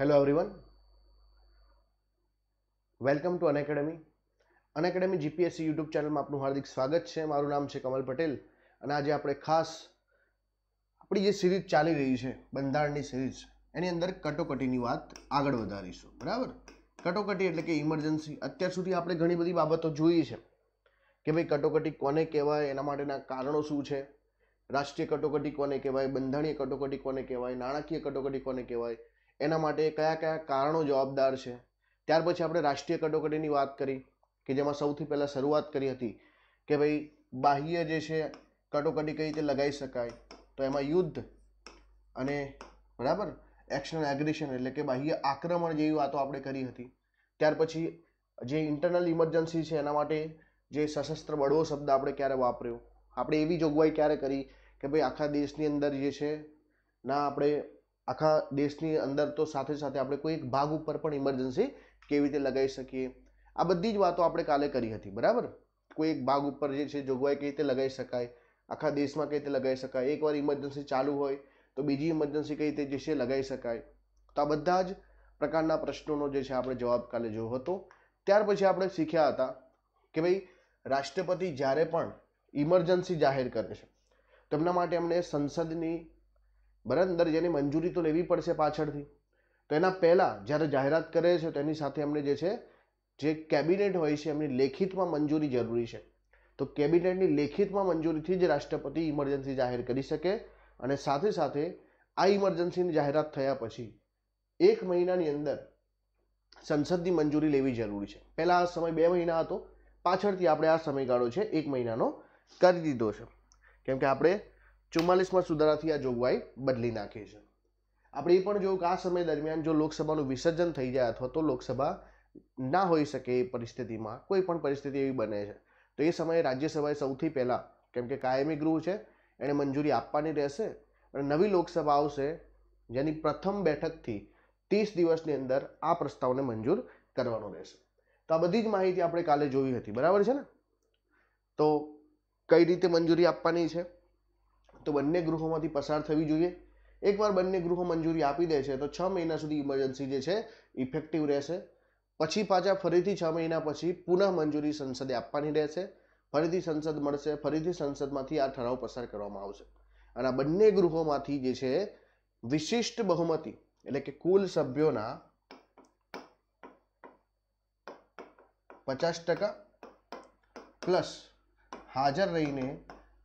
hello everyone welcome to Unacademy Unacademy GPSC YouTube ચેનલમાં આપનું હાર્દિક સ્વાગત છે મારું નામ છે કમલ પટેલ અને આજે આપણે ખાસ આપણી જે સિરીઝ ચાલી રહી છે બંધારણની સિરીઝ એની અંદર કટોકટીની વાત આગળ વધારીશું બરાબર કટોકટી એટલે કે ઇમરજન્સી અત્યાર સુધી આપણે ઘણી બધી બાબતો જોઈ છે કે ભાઈ કટોકટી કોને કહેવાય એના માટેના કારણો શું છે રાષ્ટ્રીય કટોકટી કોને કહેવાય બંધારણીય કટોકટી કોને કહેવાય નાણાકીય કટોકટી કોને કહેવાય એના માટે કયા કયા કારણો જવાબદાર છે ત્યાર પછી આપણે રાષ્ટ્રીય કટોકટીની વાત કરી કે જેમાં સૌથી પહેલાં શરૂઆત કરી હતી કે ભાઈ બાહ્ય જે છે કટોકટી કઈ રીતે લગાવી શકાય તો એમાં યુદ્ધ અને બરાબર એક્શનલ એગ્રેશન એટલે કે બાહ્ય આક્રમણ જેવી વાતો આપણે કરી હતી ત્યાર પછી જે ઇન્ટરનલ ઇમરજન્સી છે એના માટે જે સશસ્ત્ર બળવો શબ્દ આપણે ક્યારે વાપર્યો આપણે એવી જોગવાઈ ક્યારે કરી કે ભાઈ આખા દેશની અંદર જે છે ના આપણે આખા દેશની અંદર તો સાથે સાથે આપણે કોઈ એક ભાગ ઉપર પણ ઇમરજન્સી કેવી રીતે લગાવી શકીએ આ બધી જ વાતો આપણે કાલે કરી હતી બરાબર કોઈ એક ભાગ ઉપર જે છે જોગવાઈ કઈ રીતે લગાવી શકાય આખા દેશમાં કઈ રીતે લગાવી શકાય એકવાર ઇમરજન્સી ચાલુ હોય તો બીજી ઇમરજન્સી કઈ રીતે જે છે લગાવી શકાય તો આ બધા જ પ્રકારના પ્રશ્નોનો જે છે આપણે જવાબ કાલે જોયો હતો ત્યાર પછી આપણે શીખ્યા હતા કે ભાઈ રાષ્ટ્રપતિ જ્યારે પણ ઇમરજન્સી જાહેર કરે છે તેમના માટે એમણે સંસદની બરાબર જેની મંજૂરી તો લેવી પડશે પાછળથી તો એના પહેલાં જ્યારે જાહેરાત કરે છે તેની સાથે એમને જે છે જે કેબિનેટ હોય છે એમની લેખિતમાં મંજૂરી જરૂરી છે તો કેબિનેટની લેખિતમાં મંજૂરીથી જ રાષ્ટ્રપતિ ઇમરજન્સી જાહેર કરી શકે અને સાથે સાથે આ ઇમરજન્સીની જાહેરાત થયા પછી એક મહિનાની અંદર સંસદની મંજૂરી લેવી જરૂરી છે પહેલાં આ સમય બે મહિના હતો પાછળથી આપણે આ સમયગાળો છે એક મહિનાનો કરી દીધો છે કેમ કે આપણે ચુમ્માલીસમાં સુધારાથી આ જોગવાઈ બદલી નાખી છે આપણે એ પણ જોયું કે આ સમય દરમિયાન જો લોકસભાનું વિસર્જન થઈ જાય અથવા તો લોકસભા ના હોઈ શકે એ પરિસ્થિતિમાં કોઈ પણ પરિસ્થિતિ એવી બને છે તો એ સમયે રાજ્યસભાએ સૌથી પહેલાં કેમ કે કાયમી ગૃહ છે એણે મંજૂરી આપવાની રહેશે અને નવી લોકસભા આવશે જેની પ્રથમ બેઠકથી ત્રીસ દિવસની અંદર આ પ્રસ્તાવને મંજૂર કરવાનો રહેશે તો આ બધી જ માહિતી આપણે કાલે જોવી હતી બરાબર છે ને તો કઈ રીતે મંજૂરી આપવાની છે તો બંને ગૃહોમાંથી પસાર થવી જોઈએ એકવાર બંને ગૃહો મંજૂરી આપી દે છે તો છ મહિના સુધી ઇમરજન્સી જે છે ઇફેક્ટિવ રહેશે પછી પાછા ફરીથી છ મહિના પછી પુનઃ મંજૂરી સંસદે આપવાની રહેશે ફરીથી સંસદ મળશે ફરીથી સંસદમાંથી આ ઠરાવ પસાર કરવામાં આવશે અને આ બંને ગૃહોમાંથી જે છે વિશિષ્ટ બહુમતી એટલે કે કુલ સભ્યોના પચાસ ટકા પ્લસ હાજર રહીને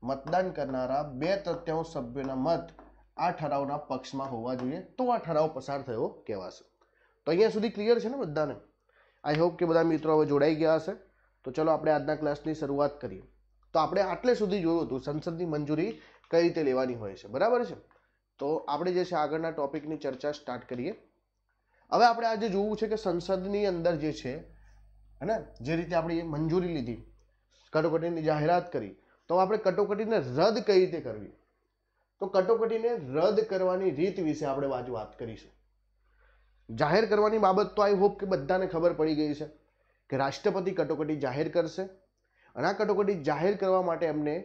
મતદાન કરનારા બે તૃત્યાંશ સભ્યોના મત આ ઠરાવના પક્ષમાં હોવા જોઈએ તો આ ઠરાવ પસાર થયો કહેવાશે તો અહીંયા સુધી ક્લિયર છે ને બધાને આઈ હોપ કે બધા મિત્રો હવે જોડાઈ ગયા હશે તો ચલો આપણે આજના ક્લાસની શરૂઆત કરીએ તો આપણે આટલે સુધી જોયું હતું સંસદની મંજૂરી કઈ રીતે લેવાની હોય છે બરાબર છે તો આપણે જે છે આગળના ટોપિકની ચર્ચા સ્ટાર્ટ કરીએ હવે આપણે આજે જોવું છે કે સંસદની અંદર જે છે હે ને જે રીતે આપણે મંજૂરી લીધી કટોકટીની જાહેરાત કરી તો આપણે કટોકટીને રદ કઈ રીતે કરવી તો કટોકટીને રદ કરવાની રીત વિશે આપણે બાજુ વાત કરીશું જાહેર કરવાની બાબત તો આઈ હોપ કે બધાને ખબર પડી ગઈ છે કે રાષ્ટ્રપતિ કટોકટી જાહેર કરશે અને આ કટોકટી જાહેર કરવા માટે એમને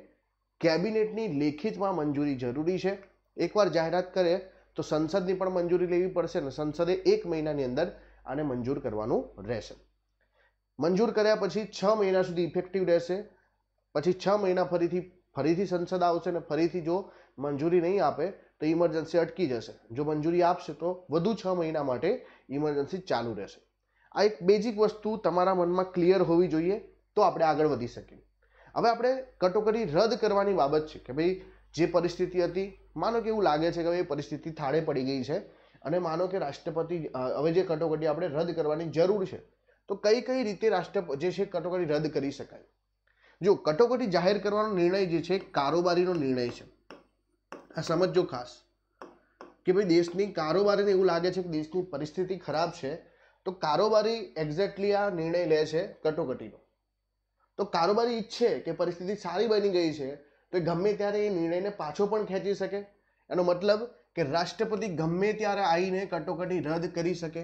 કેબિનેટની લેખિતમાં મંજૂરી જરૂરી છે એકવાર જાહેરાત કરે તો સંસદની પણ મંજૂરી લેવી પડશે અને સંસદે એક મહિનાની અંદર આને મંજૂર કરવાનું રહેશે મંજૂર કર્યા પછી છ મહિના સુધી ઇફેક્ટિવ રહેશે પછી છ મહિના ફરીથી ફરીથી સંસદ આવશે ને ફરીથી જો મંજૂરી નહીં આપે તો ઇમરજન્સી અટકી જશે જો મંજૂરી આપશે તો વધુ છ મહિના માટે ઇમરજન્સી ચાલુ રહેશે આ એક બેઝિક વસ્તુ તમારા મનમાં ક્લિયર હોવી જોઈએ તો આપણે આગળ વધી શકીએ હવે આપણે કટોકટી રદ કરવાની બાબત છે કે ભાઈ જે પરિસ્થિતિ હતી માનો કે એવું લાગે છે કે એ પરિસ્થિતિ થાળે પડી ગઈ છે અને માનો કે રાષ્ટ્રપતિ હવે જે કટોકટી આપણે રદ કરવાની જરૂર છે તો કઈ કઈ રીતે રાષ્ટ્ર જે છે કટોકટી રદ કરી શકાય જો કટોકટી જાહેર કરવાનો નિર્ણય જે છે કારોબારીનો નિર્ણય છે આ સમજો ખાસ કે ભાઈ દેશની કારોબારીને એવું લાગે છે કે દેશની પરિસ્થિતિ ખરાબ છે તો કારોબારી એક્ઝેક્ટલી આ નિર્ણય લે છે કટોકટીનો તો કારોબારી ઈચ્છે કે પરિસ્થિતિ સારી બની ગઈ છે તો ગમે ત્યારે એ નિર્ણયને પાછો પણ ખેંચી શકે એનો મતલબ કે રાષ્ટ્રપતિ ગમે ત્યારે આવીને કટોકટી રદ કરી શકે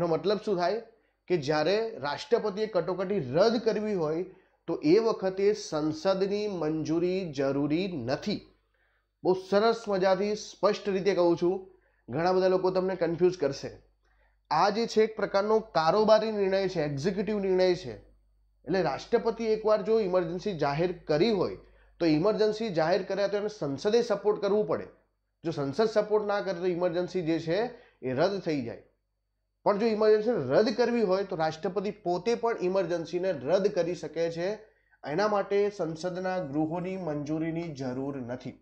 એનો મતલબ શું થાય કે જ્યારે રાષ્ટ્રપતિએ કટોકટી રદ કરવી હોય તો એ વખતે સંસદની મંજૂરી જરૂરી નથી બહુ સરસ મજાથી સ્પષ્ટ રીતે કહું છું ઘણા બધા લોકો તમને કન્ફ્યુઝ કરશે આ જે છે એક પ્રકારનો કારોબારી નિર્ણય છે એક્ઝિક્યુટિવ નિર્ણય છે એટલે રાષ્ટ્રપતિ એકવાર જો ઇમરજન્સી જાહેર કરી હોય તો ઇમરજન્સી જાહેર કર્યા તો એને સંસદે સપોર્ટ કરવું પડે જો સંસદ સપોર્ટ ના કરે તો ઇમરજન્સી જે છે એ રદ થઈ જાય પણ જો ઇમરજન્સી રદ કરવી હોય તો રાષ્ટ્રપતિ પોતે પણ ઇમરજન્સીને રદ કરી શકે છે એના માટે સંસદના ગૃહોની મંજૂરીની જરૂર નથી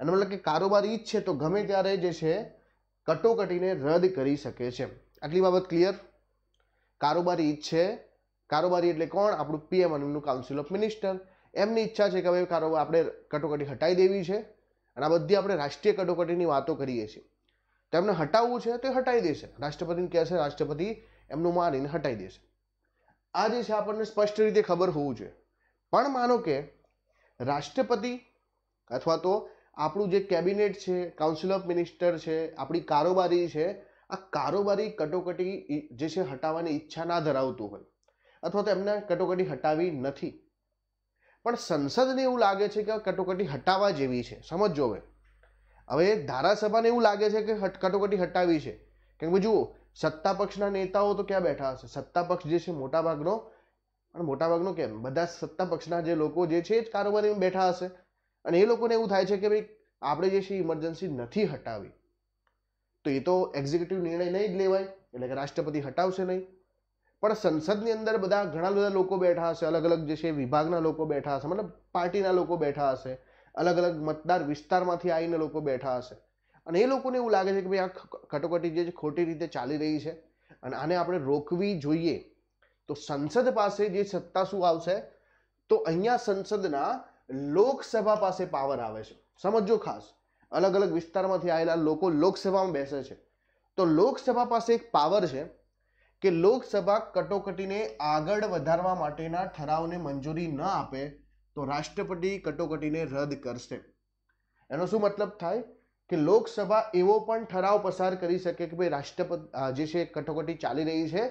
એનો મતલબ કે કારોબાર ઈ છે તો ગમે ત્યારે જે છે કટોકટીને રદ કરી શકે છે આટલી બાબત ક્લિયર કારોબારી ઈ છે કારોબારી એટલે કોણ આપણું પીએમ અને કાઉન્સિલ ઓફ મિનિસ્ટર એમની ઈચ્છા છે કે હવે કારોબાર આપણે કટોકટી હટાવી દેવી છે અને આ બધી આપણે રાષ્ટ્રીય કટોકટીની વાતો કરીએ છીએ તેમને હટાવવું છે તે હટાવી દેશે રાષ્ટ્રપતિને કહેશે રાષ્ટ્રપતિ એમનું મારીને હટાવી દેશે આ જે છે આપણને સ્પષ્ટ રીતે ખબર હોવું જોઈએ પણ માનો કે રાષ્ટ્રપતિ અથવા તો આપણું જે કેબિનેટ છે કાઉન્સિલ ઓફ મિનિસ્ટર છે આપણી કારોબારી છે આ કારોબારી કટોકટી જે છે હટાવવાની ઈચ્છા ના ધરાવતું હોય અથવા તો એમને કટોકટી હટાવી નથી પણ સંસદને એવું લાગે છે કે કટોકટી હટાવવા જેવી છે સમજજો હવે હવે ધારાસભાને એવું લાગે છે કે હટ કટોકટી હટાવી છે કેમ કે જુઓ સત્તા પક્ષના નેતાઓ તો ક્યાં બેઠા હશે સત્તા પક્ષ જે છે મોટાભાગનો અને મોટાભાગનો કેમ બધા સત્તા પક્ષના જે લોકો જે છે જ કારોબારીમાં બેઠા હશે અને એ લોકોને એવું થાય છે કે ભાઈ આપણે જે છે ઇમરજન્સી નથી હટાવી તો એ તો એક્ઝિક્યુટિવ નિર્ણય નહીં જ લેવાય એટલે કે રાષ્ટ્રપતિ હટાવશે નહીં પણ સંસદની અંદર બધા ઘણા બધા લોકો બેઠા હશે અલગ અલગ જે છે વિભાગના લોકો બેઠા હશે મતલબ પાર્ટીના લોકો બેઠા હશે અલગ અલગ મતદાર વિસ્તારમાંથી આવીને લોકો બેઠા હશે અને એ લોકોને એવું લાગે છે કે ભાઈ આ કટોકટી જે ખોટી રીતે ચાલી રહી છે અને આને આપણે રોકવી જોઈએ તો સંસદ પાસે જે સત્તા શું આવશે તો અહીંયા સંસદના લોકસભા પાસે પાવર આવે છે સમજો ખાસ અલગ અલગ વિસ્તારમાંથી આવેલા લોકો લોકસભામાં બેસે છે તો લોકસભા પાસે એક પાવર છે કે લોકસભા કટોકટીને આગળ વધારવા માટેના ઠરાવને મંજૂરી ન આપે તો રાષ્ટ્રપતિ કટોકટીને રદ કરશે એનો શું મતલબ થાય કે લોકસભા એવો પણ ઠરાવ પસાર કરી શકે કે ભાઈ રાષ્ટ્રપતિ જે છે કટોકટી ચાલી રહી છે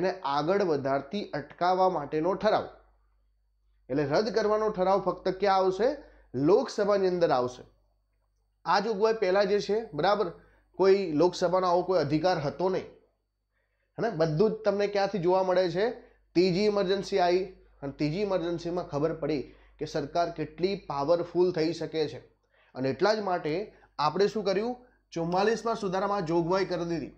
એને આગળ વધારતી અટકાવવા માટેનો ઠરાવ એટલે રદ કરવાનો ઠરાવ ફક્ત ક્યાં આવશે લોકસભાની અંદર આવશે આ જ ઉગવાઈ પહેલાં જે છે બરાબર કોઈ લોકસભાનો આવો કોઈ અધિકાર હતો નહીં અને બધું જ તમને ક્યાંથી જોવા મળે છે ત્રીજી ઇમરજન્સી આવી અને ત્રીજી ઇમરજન્સીમાં ખબર પડી કે સરકાર કેટલી પાવરફુલ થઈ શકે છે અને એટલા જ માટે આપણે શું કર્યું ચુમ્માલીસમાં સુધારામાં જોગવાઈ કરી દીધી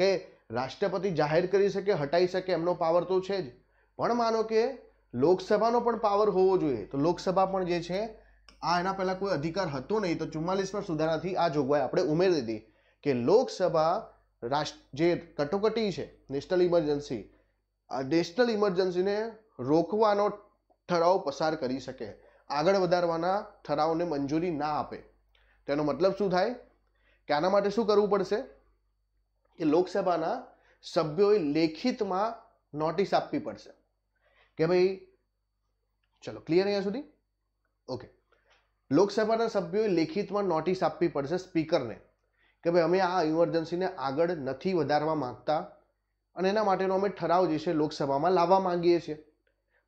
કે રાષ્ટ્રપતિ જાહેર કરી શકે હટાઈ શકે એમનો પાવર તો છે જ પણ માનો કે લોકસભાનો પણ પાવર હોવો જોઈએ તો લોકસભા પણ જે છે આ એના પહેલાં કોઈ અધિકાર હતો નહીં તો ચુમ્માલીસમાં સુધારાથી આ જોગવાઈ આપણે ઉમેરી દીધી કે લોકસભા રાષ્ટ્ર જે કટોકટી છે નેશનલ ઇમરજન્સી આ નેશનલ ઇમરજન્સીને રોકવાનો ઠરાવ પસાર કરી શકે આગળ વધારવાના ઠરાવને મંજૂરી ના આપે તેનો મતલબ શું થાય કે આના માટે શું કરવું પડશે કે લોકસભાના સભ્યોએ લેખિતમાં નોટિસ આપવી પડશે કે ભાઈ ચલો ક્લિયર અહીંયા સુધી ઓકે લોકસભાના સભ્યોએ લેખિતમાં નોટિસ આપવી પડશે સ્પીકરને કે ભાઈ અમે આ ઇમરજન્સીને આગળ નથી વધારવા માંગતા અને એના માટેનો અમે ઠરાવ જે છે લોકસભામાં લાવવા માંગીએ છીએ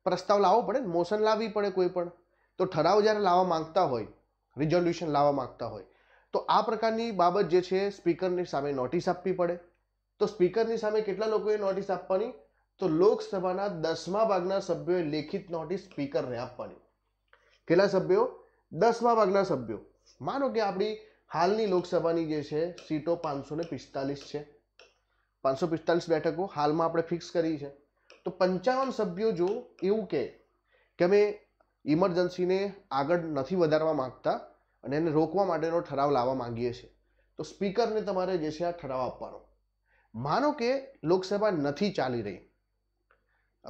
પ્રસ્તાવ લાવવો પડે મોશન લાવવી પડે કોઈ પણ તો ઠરાવ જ્યારે લાવવા માંગતા હોય રિઝોલ્યુશન લાવવા માંગતા હોય તો આ પ્રકારની બાબત જે છે સ્પીકરની સામે નોટિસ આપવી પડે તો સ્પીકરની સામે કેટલા લોકોએ નોટિસ આપવાની તો લોકસભાના દસમા ભાગના સભ્યોએ લેખિત નોટિસ સ્પીકરને આપવાની કેટલા સભ્યો દસમા ભાગના સભ્યો માનો કે આપણી હાલની લોકસભાની જે છે સીટો પાંચસો ને પિસ્તાલીસ છે પાંચસો પિસ્તાલીસ બેઠકો હાલમાં આપણે ફિક્સ કરી છે તો પંચાવન સભ્યો જો એવું કહે કે અમે ઇમરજન્સીને આગળ નથી વધારવા માંગતા અને એને રોકવા માટેનો ઠરાવ લાવવા માંગીએ છીએ તો સ્પીકરને તમારે જે છે આ ઠરાવ આપવાનો માનો કે લોકસભા નથી ચાલી રહી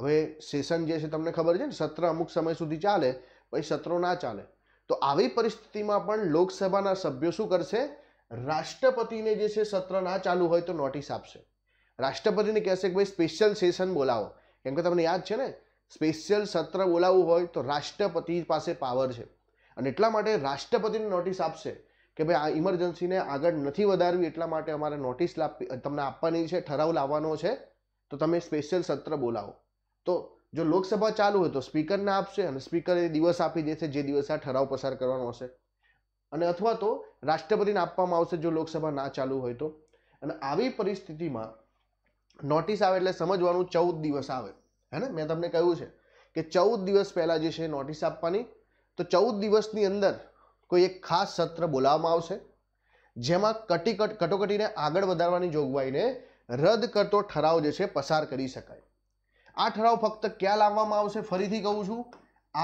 હવે સેશન જે છે તમને ખબર છે ને સત્ર અમુક સમય સુધી ચાલે પછી સત્રો ના ચાલે તો આવી પરિસ્થિતિમાં પણ લોકસભાના સભ્યો શું કરશે રાષ્ટ્રપતિને જે છે સત્ર ના ચાલુ હોય તો નોટિસ આપશે રાષ્ટ્રપતિને કહેશે કે ભાઈ સ્પેશિયલ સેશન બોલાવો કેમ કે તમને યાદ છે ને સ્પેશિયલ સત્ર બોલાવવું હોય તો રાષ્ટ્રપતિ પાસે પાવર છે અને એટલા માટે રાષ્ટ્રપતિને નોટિસ આપશે કે ભાઈ આ ઇમરજન્સીને આગળ નથી વધારવી એટલા માટે અમારે નોટિસ તમને આપવાની છે ઠરાવ લાવવાનો છે તો તમે સ્પેશિયલ સત્ર બોલાવો તો જો લોકસભા ચાલુ હોય તો સ્પીકરને આપશે અને સ્પીકર એ દિવસ આપી દેશે જે દિવસે આ ઠરાવ પસાર કરવાનો હશે અને અથવા તો રાષ્ટ્રપતિને આપવામાં આવશે જો લોકસભા ના ચાલુ હોય તો અને આવી પરિસ્થિતિમાં નોટિસ આવે એટલે સમજવાનું ચૌદ દિવસ આવે હે ને મેં તમને કહ્યું છે કે ચૌદ દિવસ પહેલાં જે છે નોટિસ આપવાની તો ચૌદ દિવસની અંદર કોઈ એક ખાસ સત્ર બોલાવવામાં આવશે જેમાં કટી કટોકટીને આગળ વધારવાની જોગવાઈને રદ કરતો ઠરાવ જે છે પસાર કરી શકાય આ ઠરાવ ફક્ત ક્યાં લાવવામાં આવશે ફરીથી કહું છું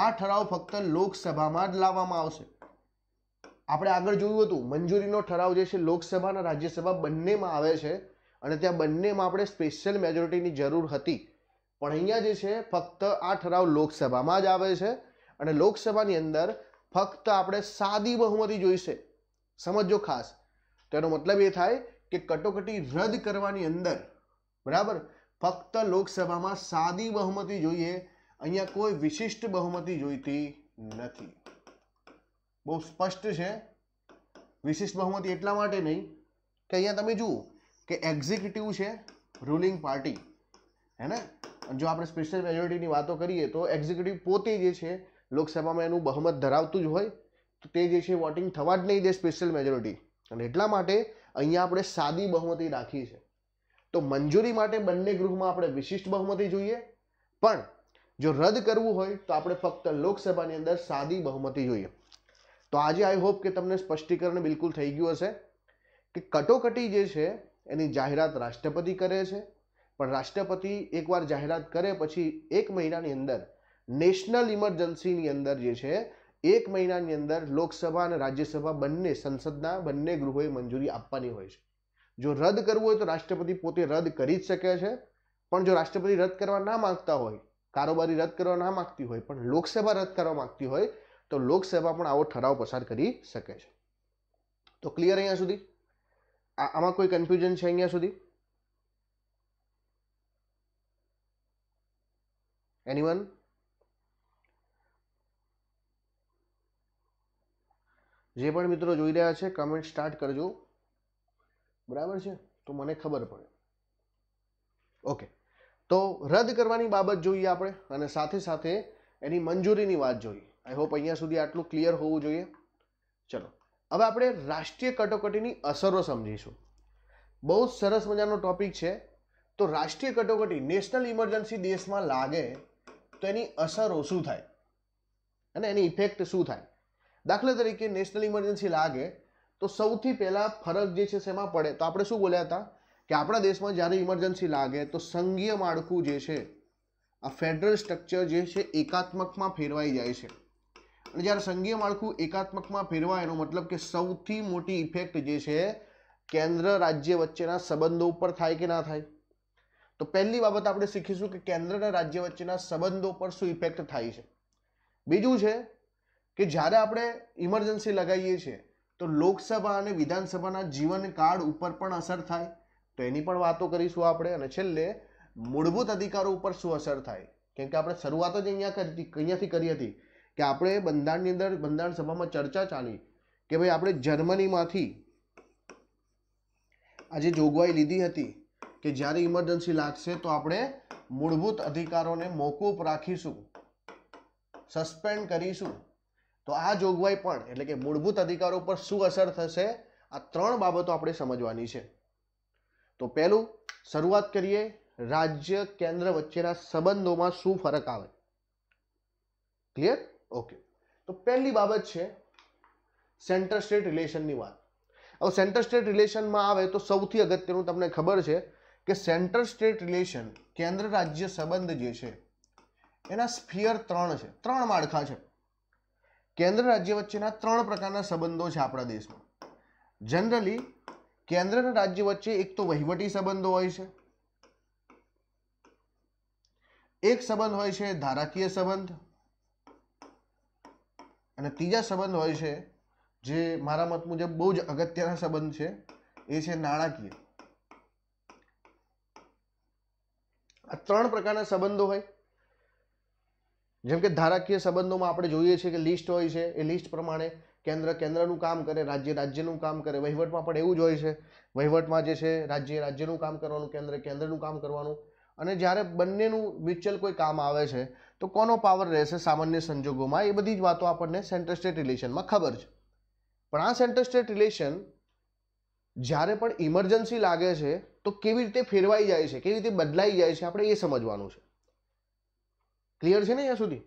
આ ઠરાવ ફક્ત લોકસભામાં જ લાવવામાં આવશે આપણે આગળ જોયું હતું મંજૂરીનો ઠરાવ જે છે લોકસભા અને રાજ્યસભા બંનેમાં આવે છે અને ત્યાં બંનેમાં આપણે સ્પેશિયલ મેજોરિટીની જરૂર હતી પણ અહીંયા જે છે ફક્ત આ ઠરાવ લોકસભામાં જ આવે છે અને લોકસભાની અંદર ફક્ત આપણે સાદી બહુમતી જોઈશે સમજો ખાસ તેનો મતલબ એ થાય કે કટોકટી રદ કરવાની અંદર બરાબર ફક્ત લોકસભામાં સાદી બહુમતી જોઈએ અહીંયા કોઈ વિશિષ્ટ બહુમતી જોઈતી નથી બહુ સ્પષ્ટ છે વિશિષ્ટ બહુમતી એટલા માટે નહીં કે અહીંયા તમે જુઓ કે એક્ઝિક્યુટિવ છે રૂલિંગ પાર્ટી હે ને જો આપણે સ્પેશિયલ મેજોરિટીની વાતો કરીએ તો એક્ઝિક્યુટિવ પોતે જે છે લોકસભામાં એનું બહુમત ધરાવતું જ હોય તો તે જે છે વોટિંગ થવા જ નહીં દે સ્પેશિયલ મેજોરિટી અને એટલા માટે અહીંયા આપણે સાદી બહુમતી રાખી છે તો મંજૂરી માટે બંને ગૃહમાં આપણે વિશિષ્ટ બહુમતી જોઈએ પણ જો રદ કરવું હોય તો આપણે ફક્ત લોકસભાની અંદર સાદી બહુમતી જોઈએ તો આજે આઈ હોપ કે તમને સ્પષ્ટીકરણ બિલકુલ થઈ ગયું હશે કે કટોકટી જે છે એની જાહેરાત રાષ્ટ્રપતિ કરે છે પણ રાષ્ટ્રપતિ એકવાર જાહેરાત કરે પછી એક મહિનાની અંદર નેશનલ ઇમરજન્સીની અંદર જે છે એક મહિનાની અંદર લોકસભા અને રાજ્યસભા બંને સંસદના બંને ગૃહોએ મંજૂરી આપવાની હોય છે જો રદ કરવું હોય તો રાષ્ટ્રપતિ પોતે રદ કરી જ શકે છે પણ જો રાષ્ટ્રપતિ રદ કરવા ના માગતા હોય કારોબારી રદ કરવા ના માગતી હોય પણ લોકસભા રદ કરવા માગતી હોય તો લોકસભા પણ આવો ઠરાવ પસાર કરી શકે છે તો ક્લિયર અહીંયા સુધી આમાં કોઈ કન્ફ્યુઝન છે અહીંયા સુધી એનીવન જે પણ મિત્રો જોઈ રહ્યા છે કમેન્ટ સ્ટાર્ટ કરજો બરાબર છે તો મને ખબર પડે ઓકે તો રદ કરવાની બાબત જોઈએ આપણે અને સાથે સાથે એની મંજૂરીની વાત જોઈએ આઈ હોપ અહીંયા સુધી આટલું ક્લિયર હોવું જોઈએ ચલો હવે આપણે રાષ્ટ્રીય કટોકટીની અસરો સમજીશું બહુ જ સરસ મજાનો ટોપિક છે તો રાષ્ટ્રીય કટોકટી નેશનલ ઇમરજન્સી દેશમાં લાગે તો એની અસરો શું થાય અને એની ઇફેક્ટ શું થાય દાખલા તરીકે નેશનલ ઇમરજન્સી લાગે તો સૌથી પહેલાં ફરક જે છે શેમાં પડે તો આપણે શું બોલ્યા હતા કે આપણા દેશમાં જ્યારે ઇમરજન્સી લાગે તો સંઘીય માળખું જે છે આ ફેડરલ સ્ટ્રક્ચર જે છે એકાત્મકમાં ફેરવાઈ જાય છે જ્યારે સંઘીય માળખું એકાત્મકમાં ફેરવાય એનો મતલબ કે સૌથી મોટી ઇફેક્ટ જે છે કેન્દ્ર રાજ્ય વચ્ચેના સંબંધો ઉપર થાય કે ના થાય તો પહેલી બાબત આપણે શીખીશું કે કેન્દ્ર અને રાજ્ય વચ્ચેના સંબંધો પર શું ઇફેક્ટ થાય છે બીજું છે કે જ્યારે આપણે ઇમરજન્સી લગાવીએ છીએ તો લોકસભા અને વિધાનસભાના જીવનકાળ ઉપર પણ અસર થાય તો એની પણ વાતો કરીશું આપણે અને છેલ્લે મૂળભૂત અધિકારો ઉપર શું અસર થાય કેમ કે આપણે શરૂઆત જ અહીંયા કરી અહીંયાથી કરી હતી કે આપણે બંધારણની અંદર બંધારણ સભામાં ચર્ચા ચાલી કે ભાઈ આપણે જર્મનીમાંથી આજે જોગવાઈ લીધી હતી કે જ્યારે ઇમરજન્સી લાગશે તો આપણે મૂળભૂત અધિકારોને મોકૂફ રાખીશું સસ્પેન્ડ કરીશું તો આ જોગવાઈ પણ એટલે કે મૂળભૂત અધિકારો પર શું અસર થશે આ ત્રણ બાબતો આપણે સમજવાની છે તો પહેલું શરૂઆત કરીએ રાજ્ય કેન્દ્ર વચ્ચેના સંબંધોમાં શું ફરક આવે ક્લિયર ઓકે તો પહેલી બાબત છે સેન્ટર સ્ટેટ રિલેશનની વાત હવે સેન્ટર સ્ટેટ રિલેશનમાં આવે તો સૌથી અગત્યનું તમને ખબર છે કે સેન્ટર સ્ટેટ રિલેશન કેન્દ્ર રાજ્ય સંબંધ જે છે એના સ્ફિયર ત્રણ છે ત્રણ માળખા છે કેન્દ્ર રાજ્ય વચ્ચેના ત્રણ પ્રકારના સંબંધો છે આપણા દેશમાં જનરલી કેન્દ્ર અને રાજ્ય વચ્ચે એક તો વહીવટી સંબંધો હોય છે એક સંબંધ હોય છે ધારાકીય સંબંધ અને ત્રીજા સંબંધ હોય છે જે મારા મત મુજબ બહુ જ અગત્યના સંબંધ છે એ છે નાણાકીય આ ત્રણ પ્રકારના સંબંધો હોય જેમ કે ધારાકીય સંબંધોમાં આપણે જોઈએ છીએ કે લિસ્ટ હોય છે એ લિસ્ટ પ્રમાણે કેન્દ્ર કેન્દ્રનું કામ કરે રાજ્ય રાજ્યનું કામ કરે વહીવટમાં પણ એવું જ હોય છે વહીવટમાં જે છે રાજ્ય રાજ્યનું કામ કરવાનું કેન્દ્ર કેન્દ્રનું કામ કરવાનું અને જ્યારે બંનેનું મ્યુચ્યુઅલ કોઈ કામ આવે છે તો કોનો પાવર રહેશે સામાન્ય સંજોગોમાં એ બધી જ વાતો આપણને સેન્ટર સ્ટેટ રિલેશનમાં ખબર છે પણ આ સેન્ટર સ્ટેટ રિલેશન જ્યારે પણ ઇમરજન્સી લાગે છે તો કેવી રીતે ફેરવાઈ જાય છે કેવી રીતે બદલાઈ જાય છે આપણે એ સમજવાનું છે ક્લિયર છે ને અહીંયા સુધી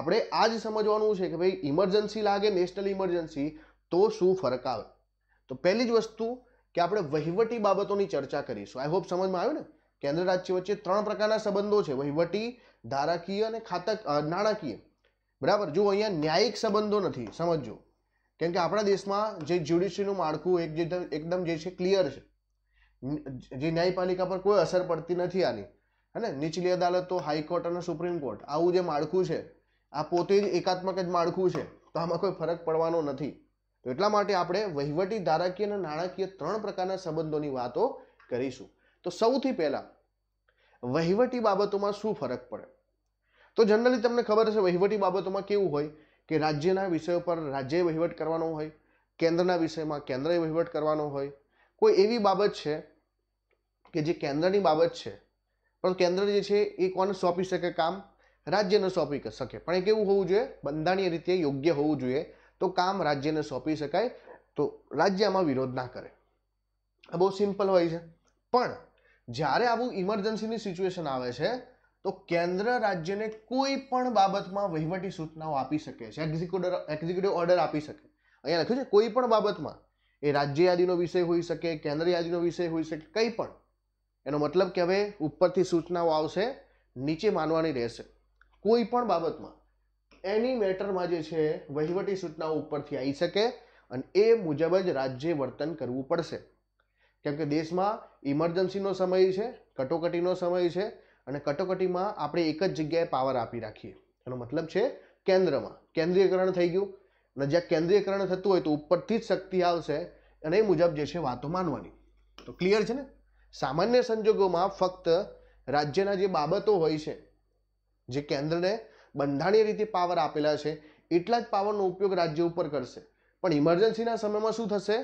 આપણે આ જ સમજવાનું છે કે ભાઈ ઇમરજન્સી લાગે નેશનલ ઇમરજન્સી તો શું ફરક આવે તો પહેલી જ વસ્તુ કે આપણે વહીવટી બાબતોની ચર્ચા કરીશું આઈ હોપ સમજમાં આવ્યું ને કેન્દ્ર રાજ્ય વચ્ચે ત્રણ પ્રકારના સંબંધો છે વહીવટી ધારાકીય અને ખાતક નાણાકીય બરાબર જો અહીંયા ન્યાયિક સંબંધો નથી સમજો કેમ કે આપણા દેશમાં જે જ્યુડિશરીનું માળખું એક જે એકદમ જે છે ક્લિયર છે જે ન્યાયપાલિકા પર કોઈ અસર પડતી નથી આની હે નીચલી અદાલતો હાઈકોર્ટ અને સુપ્રીમ કોર્ટ આવું જે માળખું છે આ પોતે જ એકાત્મક જ માળખું છે તો આમાં કોઈ ફરક પડવાનો નથી તો એટલા માટે આપણે વહીવટી ધારાકીય અને નાણાકીય ત્રણ પ્રકારના સંબંધોની વાતો કરીશું તો સૌથી પહેલાં વહીવટી બાબતોમાં શું ફરક પડે તો જનરલી તમને ખબર હશે વહીવટી બાબતોમાં કેવું હોય કે રાજ્યના વિષયો પર રાજ્યએ વહીવટ કરવાનો હોય કેન્દ્રના વિષયમાં કેન્દ્રએ વહીવટ કરવાનો હોય કોઈ એવી બાબત છે કે જે કેન્દ્રની બાબત છે પણ કેન્દ્ર જે છે એ કોને સોંપી શકે કામ રાજ્યને સોંપી શકે પણ એ કેવું હોવું જોઈએ બંધારણીય રીતે યોગ્ય હોવું જોઈએ તો કામ રાજ્યને સોંપી શકાય તો રાજ્યમાં વિરોધ ના કરે આ બહુ સિમ્પલ હોય છે પણ જ્યારે આવું ઇમરજન્સીની સિચ્યુએશન આવે છે તો કેન્દ્ર રાજ્યને કોઈ પણ બાબતમાં વહીવટી સૂચનાઓ આપી શકે છે એક્ઝિક્યુટર એક્ઝિક્યુટિવ ઓર્ડર આપી શકે અહીંયા લખ્યું છે કોઈ પણ બાબતમાં એ રાજ્ય યાદીનો વિષય હોઈ શકે કેન્દ્ર યાદીનો વિષય હોઈ શકે કંઈ પણ એનો મતલબ કે હવે ઉપરથી સૂચનાઓ આવશે નીચે માનવાની રહેશે કોઈ પણ બાબતમાં એની મેટરમાં જે છે વહીવટી સૂચનાઓ ઉપરથી આવી શકે અને એ મુજબ જ રાજ્ય વર્તન કરવું પડશે કેમ કે દેશમાં ઇમરજન્સીનો સમય છે કટોકટીનો સમય છે અને કટોકટીમાં આપણે એક જ જગ્યાએ પાવર આપી રાખીએ એનો મતલબ છે કેન્દ્રમાં કેન્દ્રીયકરણ થઈ ગયું અને જ્યાં કેન્દ્રીયકરણ થતું હોય તો ઉપરથી જ શક્તિ આવશે અને એ મુજબ જે છે વાતો માનવાની તો ક્લિયર છે ને સામાન્ય સંજોગોમાં ફક્ત રાજ્યના જે બાબતો હોય છે જે કેન્દ્રને બંધારણીય રીતે પાવર આપેલા છે એટલા જ પાવરનો ઉપયોગ રાજ્ય ઉપર કરશે પણ ઇમરજન્સીના સમયમાં શું થશે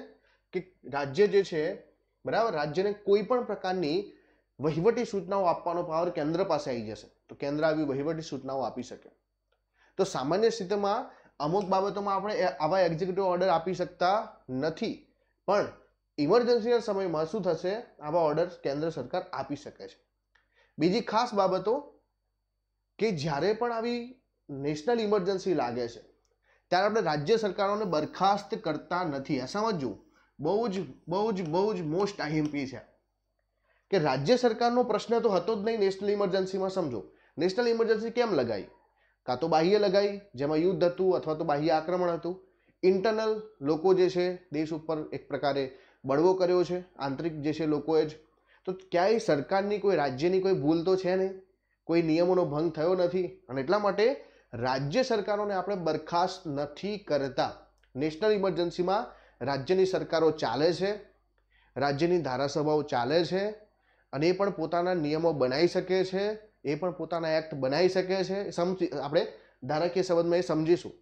કે રાજ્ય જે છે બરાબર રાજ્યને કોઈ પણ પ્રકારની વહીવટી સૂચનાઓ આપવાનો પાવર કેન્દ્ર પાસે આવી જશે તો કેન્દ્ર આવી વહીવટી સૂચનાઓ આપી શકે તો સામાન્ય સ્થિતિમાં અમુક બાબતોમાં આપણે આવા એક્ઝિક્યુટિવ ઓર્ડર આપી શકતા નથી પણ ઇમરજન્સીના સમયમાં શું થશે આવા ઓર્ડર કેન્દ્ર સરકાર આપી શકે છે બીજી ખાસ બાબતો કે જ્યારે પણ આવી નેશનલ ઇમરજન્સી લાગે છે ત્યારે આપણે રાજ્ય સરકારોને બરખાસ્ત કરતા નથી આ સમજવું બહુ જ બહુ જ બહુ જ મોસ્ટ આઈએમપી છે કે રાજ્ય સરકારનો પ્રશ્ન તો હતો જ નહીં નેશનલ ઇમરજન્સીમાં સમજો નેશનલ ઇમરજન્સી કેમ લગાઈ કાં તો બાહ્ય લગાવી જેમાં યુદ્ધ હતું અથવા તો બાહ્ય આક્રમણ હતું ઇન્ટરનલ લોકો જે છે દેશ ઉપર એક પ્રકારે બળવો કર્યો છે આંતરિક જે છે લોકોએ જ તો ક્યાંય સરકારની કોઈ રાજ્યની કોઈ ભૂલ તો છે નહીં કોઈ નિયમોનો ભંગ થયો નથી અને એટલા માટે રાજ્ય સરકારોને આપણે બરખાસ્ત નથી કરતા નેશનલ ઇમરજન્સીમાં રાજ્યની સરકારો ચાલે છે રાજ્યની ધારાસભાઓ ચાલે છે અને એ પણ પોતાના નિયમો બનાવી શકે છે એ પણ પોતાના એક્ટ બનાવી શકે છે સમજી આપણે ધારાકીય સંબંધમાં એ સમજીશું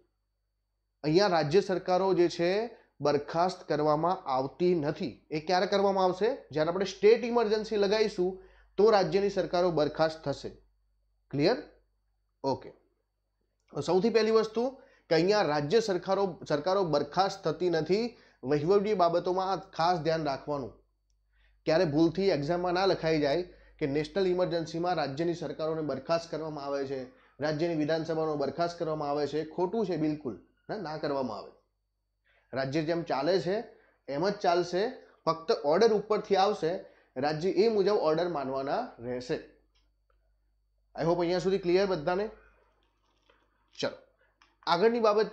અહીંયા રાજ્ય સરકારો જે છે બરખાસ્ત કરવામાં આવતી નથી એ ક્યારે કરવામાં આવશે જ્યારે આપણે સ્ટેટ ઇમરજન્સી લગાવીશું તો રાજ્યની સરકારો બરખાસ્ત થશે ક્લિયર ઓકે સૌથી પહેલી વસ્તુ કે અહીંયા રાજ્ય સરકારો સરકારો બરખાસ્ત થતી નથી વહીવટી બાબતોમાં ખાસ ધ્યાન રાખવાનું ક્યારે ભૂલથી એક્ઝામમાં ના લખાઈ જાય કે નેશનલ ઇમરજન્સીમાં રાજ્યની સરકારોને બરખાસ્ત કરવામાં આવે છે રાજ્યની વિધાનસભાનો બરખાસ્ત કરવામાં આવે છે ખોટું છે બિલકુલ ના કરવામાં આવે રાજ્ય જેમ ચાલે છે એમ જ ચાલશે ફક્ત ઓર્ડર ઉપરથી આવશે રાજ્ય એ મુજબ ઓર્ડર માનવાના રહેશે આઈ હોપ અહીંયા સુધી ક્લિયર બધાને ચલો આગળની બાબત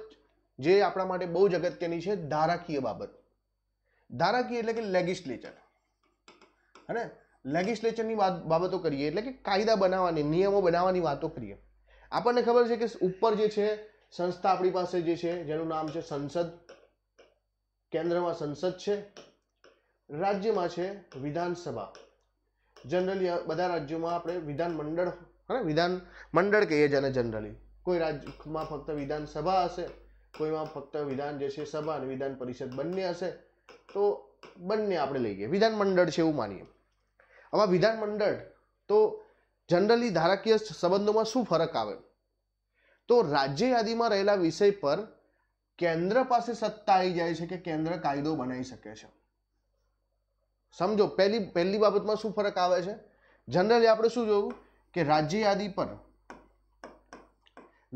જે આપણા માટે બહુ જ અગત્યની છે ધારાકીય બાબત ધારાકીય એટલે કે લેગિસ્લેચર અને લેગિસ્લેચરની બાબતો કરીએ એટલે કે કાયદા બનાવવાની નિયમો બનાવવાની વાતો કરીએ આપણને ખબર છે કે ઉપર જે છે સંસ્થા આપણી પાસે જે છે જેનું નામ છે સંસદ કેન્દ્રમાં સંસદ છે રાજ્યમાં છે વિધાનસભા જનરલી બધા રાજ્યોમાં આપણે વિધાનમંડળ હા વિધાન મંડળ કહીએ જેને જનરલી કોઈ રાજ્યમાં ફક્ત વિધાનસભા હશે કોઈમાં ફક્ત વિધાન જે છે સભા અને વિધાન પરિષદ બંને હશે તો બંને આપણે લઈએ વિધાનમંડળ છે એવું માનીએ આવા વિધાનમંડળ તો જનરલી ધારાકીય સંબંધોમાં શું ફરક આવે તો રાજ્ય યાદીમાં રહેલા વિષય પર કેન્દ્ર પાસે સત્તા આવી જાય છે કે કેન્દ્ર કાયદો બનાવી શકે છે સમજો પહેલી પહેલી બાબતમાં શું ફરક આવે છે જનરલી આપણે શું જોયું કે રાજ્ય યાદી પર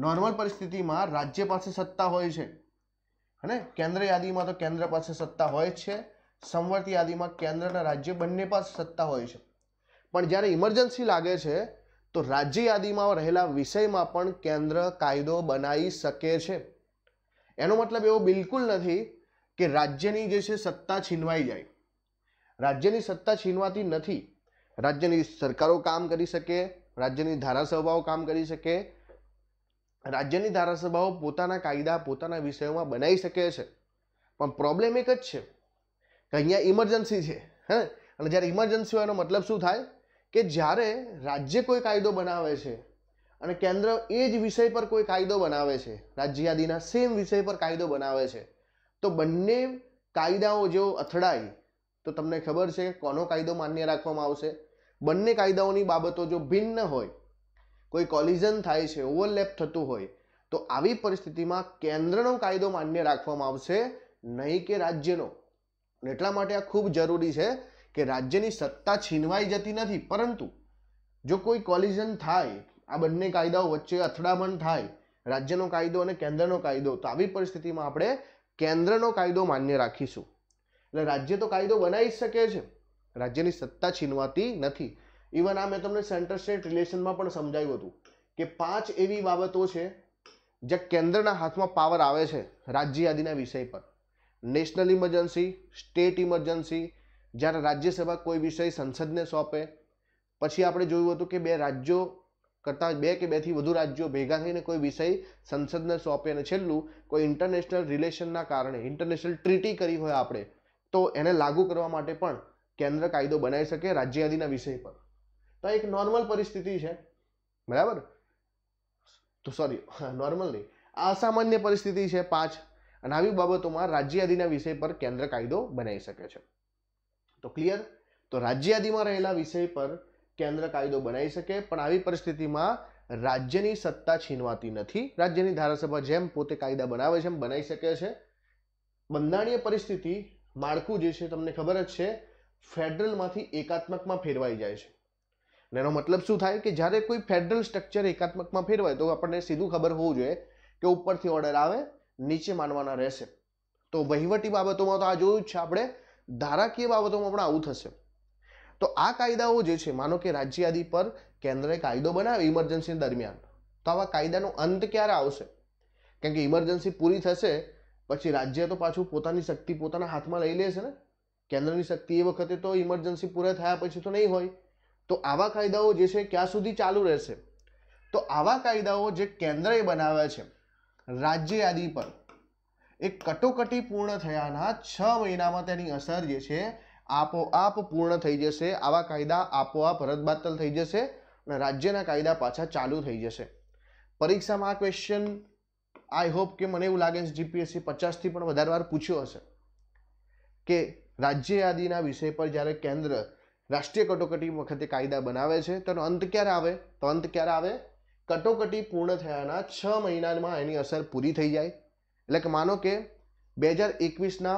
નોર્મલ પરિસ્થિતિમાં રાજ્ય પાસે સત્તા હોય છે અને કેન્દ્ર યાદીમાં તો કેન્દ્ર પાસે સત્તા હોય જ છે સંવર્ત યાદીમાં કેન્દ્ર અને રાજ્ય બંને પાસે સત્તા હોય છે પણ જ્યારે ઇમરજન્સી લાગે છે તો રાજ્ય યાદીમાં રહેલા વિષયમાં પણ કેન્દ્ર કાયદો બનાવી શકે છે એનો મતલબ એવો બિલકુલ નથી કે રાજ્યની જે છે સત્તા છીનવાઈ જાય રાજ્યની સત્તા છીનવાતી નથી રાજ્યની સરકારો કામ કરી શકે રાજ્યની ધારાસભાઓ કામ કરી શકે રાજ્યની ધારાસભાઓ પોતાના કાયદા પોતાના વિષયોમાં બનાવી શકે છે પણ પ્રોબ્લેમ એક જ છે કે અહીંયા ઇમરજન્સી છે હે અને જ્યારે ઇમરજન્સી હોય એનો મતલબ શું થાય કે જ્યારે રાજ્ય કોઈ કાયદો બનાવે છે અને કેન્દ્ર એ જ વિષય પર કોઈ કાયદો બનાવે છે રાજ્ય યાદીના સેમ વિષય પર કાયદો બનાવે છે તો બંને કાયદાઓ જો અથડાય તો તમને ખબર છે કોનો કાયદો માન્ય રાખવામાં આવશે બંને કાયદાઓની બાબતો જો ભિન્ન હોય કોઈ કોલિઝન થાય છે ઓવરલેપ થતું હોય તો આવી પરિસ્થિતિમાં કેન્દ્રનો કાયદો માન્ય રાખવામાં આવશે નહીં કે રાજ્યનો એટલા માટે આ ખૂબ જરૂરી છે કે રાજ્યની સત્તા છીનવાઈ જતી નથી પરંતુ જો કોઈ કોલિઝન થાય આ બંને કાયદાઓ વચ્ચે અથડામણ થાય રાજ્યનો કાયદો અને કેન્દ્રનો કાયદો તો આવી પરિસ્થિતિમાં આપણે કેન્દ્રનો કાયદો માન્ય રાખીશું એટલે રાજ્ય તો કાયદો બનાવી શકે છે રાજ્યની સત્તા છીનવાતી નથી ઇવન આ મેં તમને સેન્ટર સ્ટેટ રિલેશનમાં પણ સમજાવ્યું હતું કે પાંચ એવી બાબતો છે જ્યાં કેન્દ્રના હાથમાં પાવર આવે છે રાજ્ય યાદીના વિષય પર નેશનલ ઇમરજન્સી સ્ટેટ ઇમરજન્સી જ્યારે રાજ્યસભા કોઈ વિષય સંસદને સોંપે પછી આપણે જોયું હતું કે બે રાજ્યો કરતાં બે કે બેથી વધુ રાજ્યો ભેગા થઈને કોઈ વિષય સંસદને સોંપે અને છેલ્લું કોઈ ઇન્ટરનેશનલ રિલેશનના કારણે ઇન્ટરનેશનલ ટ્રીટી કરી હોય આપણે તો એને લાગુ કરવા માટે પણ કેન્દ્ર કાયદો બનાવી શકે રાજ્ય વિષય પર તો એક નોર્મલ પરિસ્થિતિ છે બરાબર તો સોરી નોર્મલ નહીં આ અસામાન્ય પરિસ્થિતિ છે પાંચ અને આવી બાબતોમાં રાજ્યયાદીના વિષય પર કેન્દ્ર કાયદો બનાવી શકે છે તો ક્લિયર તો રાજ્યયાદીમાં રહેલા વિષય પર કેન્દ્ર કાયદો બનાવી શકે પણ આવી પરિસ્થિતિમાં રાજ્યની સત્તા છીનવાતી નથી રાજ્યની ધારાસભા જેમ પોતે કાયદા બનાવે છે એમ બનાવી શકે છે બંધારણીય પરિસ્થિતિ માળખું જે છે તમને ખબર જ છે ફેડરલમાંથી એકાત્મકમાં ફેરવાઈ જાય છે એનો મતલબ શું થાય કે જ્યારે કોઈ ફેડરલ સ્ટ્રક્ચર એકાત્મકમાં ફેરવાય તો આપણને સીધું ખબર હોવું જોઈએ કે ઉપરથી ઓર્ડર આવે નીચે માનવાના રહેશે તો વહીવટી બાબતોમાં તો આ જોયું જ છે આપણે ધારાકીય બાબતોમાં પણ આવું થશે તો આ કાયદાઓ જે છે માનો કે રાજ્ય યાદી પર કેન્દ્રએ કાયદો બનાવ્યો ઇમરજન્સી દરમિયાન તો આવા કાયદાનો અંત ક્યારે આવશે કેમ કે ઇમરજન્સી પૂરી થશે પછી રાજ્ય તો પાછું પોતાની શક્તિ પોતાના હાથમાં લઈ લેશે ને કેન્દ્રની શક્તિ એ વખતે તો ઇમરજન્સી પૂરા થયા પછી તો નહીં હોય તો આવા કાયદાઓ જે છે ક્યાં સુધી ચાલુ રહેશે તો આવા કાયદાઓ જે કેન્દ્રએ બનાવ્યા છે રાજ્ય યાદી પર એ કટોકટી પૂર્ણ થયાના છ મહિનામાં તેની અસર જે છે આપોઆપ પૂર્ણ થઈ જશે આવા કાયદા આપોઆપ રદબાતલ થઈ જશે અને રાજ્યના કાયદા પાછા ચાલુ થઈ જશે પરીક્ષામાં આ ક્વેશ્ચન આઈ હોપ કે મને એવું લાગે છે જીપીએસસી પચાસથી પણ વધારે વાર પૂછ્યો હશે કે રાજ્ય યાદીના વિષય પર જ્યારે કેન્દ્ર રાષ્ટ્રીય કટોકટી વખતે કાયદા બનાવે છે તેનો અંત ક્યારે આવે તો અંત ક્યારે આવે કટોકટી પૂર્ણ થયાના છ મહિનામાં એની અસર પૂરી થઈ જાય એટલે કે માનો કે બે હજાર એકવીસના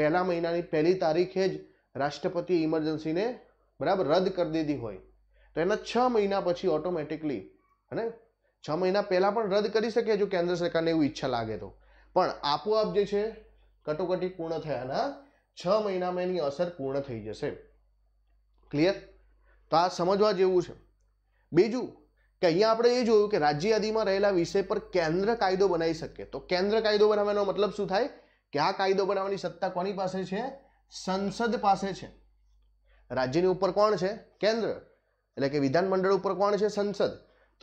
પહેલા મહિનાની પહેલી તારીખે જ રાષ્ટ્રપતિ ઇમરજન્સીને બરાબર રદ કરી દીધી હોય તો એના છ મહિના પછી ઓટોમેટિકલી અને છ મહિના પહેલાં પણ રદ કરી શકે જો કેન્દ્ર સરકારને એવું ઈચ્છા લાગે તો પણ આપોઆપ જે છે કટોકટી પૂર્ણ થયાના છ મહિનામાં એની અસર પૂર્ણ થઈ જશે ક્લિયર તો આ સમજવા જેવું છે બીજું કે અહીંયા આપણે એ જોયું કે રાજ્ય યાદીમાં રહેલા વિષય પર કેન્દ્ર કાયદો બનાવી શકે તો કેન્દ્ર કાયદો બનાવવાનો મતલબ શું થાય કે આ કાયદો બનાવવાની સત્તા કોની પાસે છે સંસદ પાસે છે રાજ્યની ઉપર કોણ છે કેન્દ્ર એટલે કે વિધાનમંડળ ઉપર કોણ છે સંસદ